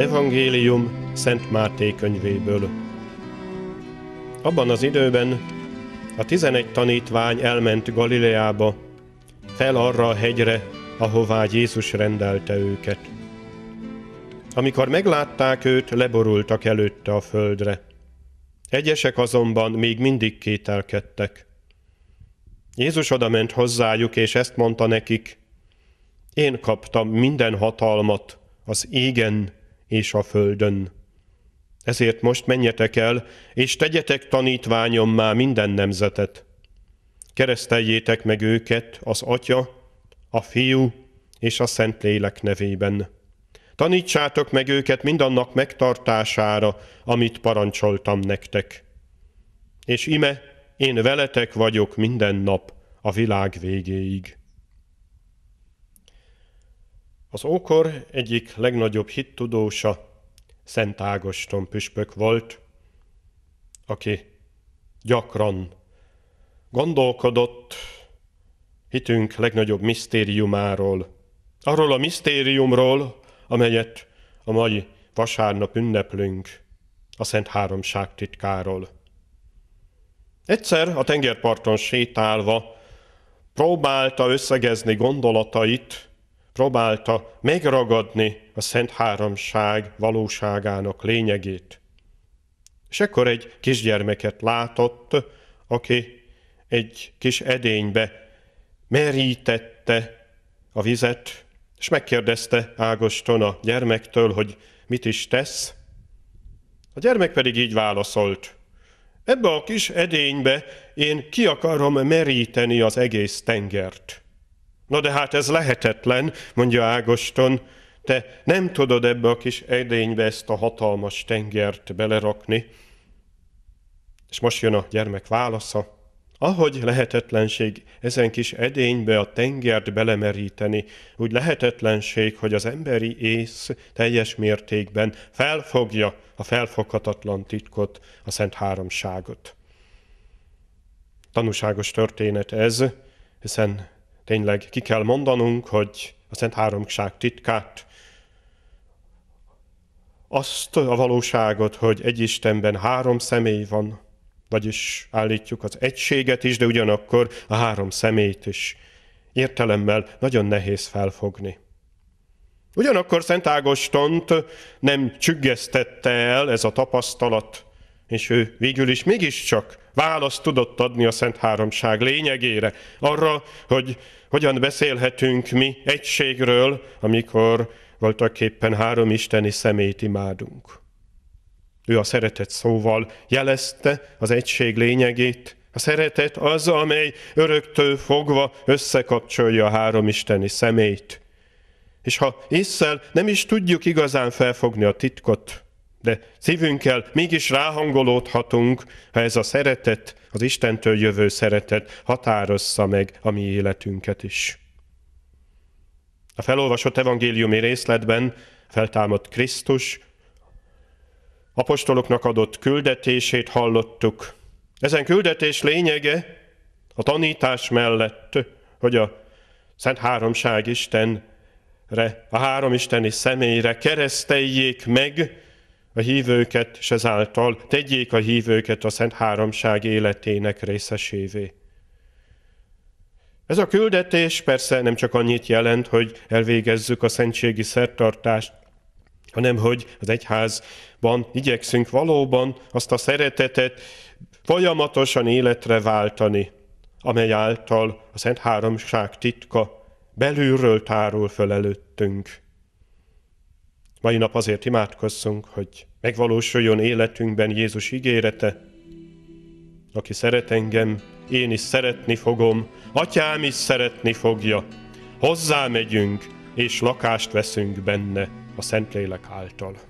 Evangélium Szent Máté könyvéből. Abban az időben a tizenegy tanítvány elment Galileába, fel arra a hegyre, ahová Jézus rendelte őket. Amikor meglátták őt, leborultak előtte a földre. Egyesek azonban még mindig kételkedtek. Jézus odament hozzájuk, és ezt mondta nekik, én kaptam minden hatalmat az égen és a földön. Ezért most menjetek el, és tegyetek tanítványommá minden nemzetet. Kereszteljétek meg őket az Atya, a Fiú és a Szentlélek nevében. Tanítsátok meg őket mindannak megtartására, amit parancsoltam nektek. És ime, én veletek vagyok minden nap a világ végéig. Az ókor egyik legnagyobb hittudósa Szent Ágoston püspök volt, aki gyakran gondolkodott hitünk legnagyobb misztériumáról, arról a misztériumról, amelyet a mai vasárnap ünneplünk, a Szent Háromság titkáról. Egyszer a tengerparton sétálva próbálta összegezni gondolatait, próbálta megragadni a Szent Háromság valóságának lényegét. És ekkor egy kisgyermeket látott, aki egy kis edénybe merítette a vizet, és megkérdezte Ágoston a gyermektől, hogy mit is tesz. A gyermek pedig így válaszolt. Ebbe a kis edénybe én ki akarom meríteni az egész tengert. Na de hát ez lehetetlen, mondja Ágoston, te nem tudod ebbe a kis edénybe ezt a hatalmas tengert belerakni. És most jön a gyermek válasza. Ahogy lehetetlenség ezen kis edénybe a tengert belemeríteni, úgy lehetetlenség, hogy az emberi ész teljes mértékben felfogja a felfoghatatlan titkot, a Szent Háromságot. Tanúságos történet ez, hiszen tényleg ki kell mondanunk, hogy a Szent Háromság titkát, azt a valóságot, hogy egy Istenben három személy van, vagyis állítjuk az egységet is, de ugyanakkor a három szemét is. Értelemmel nagyon nehéz felfogni. Ugyanakkor Szent Ágostont nem csüggesztette el ez a tapasztalat, és ő végül is mégiscsak választ tudott adni a Szent Háromság lényegére, arra, hogy hogyan beszélhetünk mi egységről, amikor voltak éppen három isteni szemét imádunk. Ő a szeretet szóval jelezte az egység lényegét, a szeretet az, amely öröktől fogva összekapcsolja a három isteni szemét. És ha észszel nem is tudjuk igazán felfogni a titkot, de szívünkkel mégis ráhangolódhatunk, ha ez a szeretet, az Istentől jövő szeretet határozza meg a mi életünket is. A felolvasott evangéliumi részletben feltámadt Krisztus, apostoloknak adott küldetését hallottuk. Ezen küldetés lényege a tanítás mellett, hogy a Szent Háromság Istenre, a három isteni személyre kereszteljék meg a hívőket és ezáltal tegyék a hívőket a Szent Háromság életének részesévé. Ez a küldetés persze nem csak annyit jelent, hogy elvégezzük a szentségi szertartást, hanem hogy az egyházban igyekszünk valóban azt a szeretetet folyamatosan életre váltani, amely által a Szent Háromság titka belülről tárul föl előttünk. Mai nap azért imádkozzunk, hogy megvalósuljon életünkben Jézus ígérete. Aki szeret engem, én is szeretni fogom, atyám is szeretni fogja. Hozzá megyünk, és lakást veszünk benne a Szentlélek által.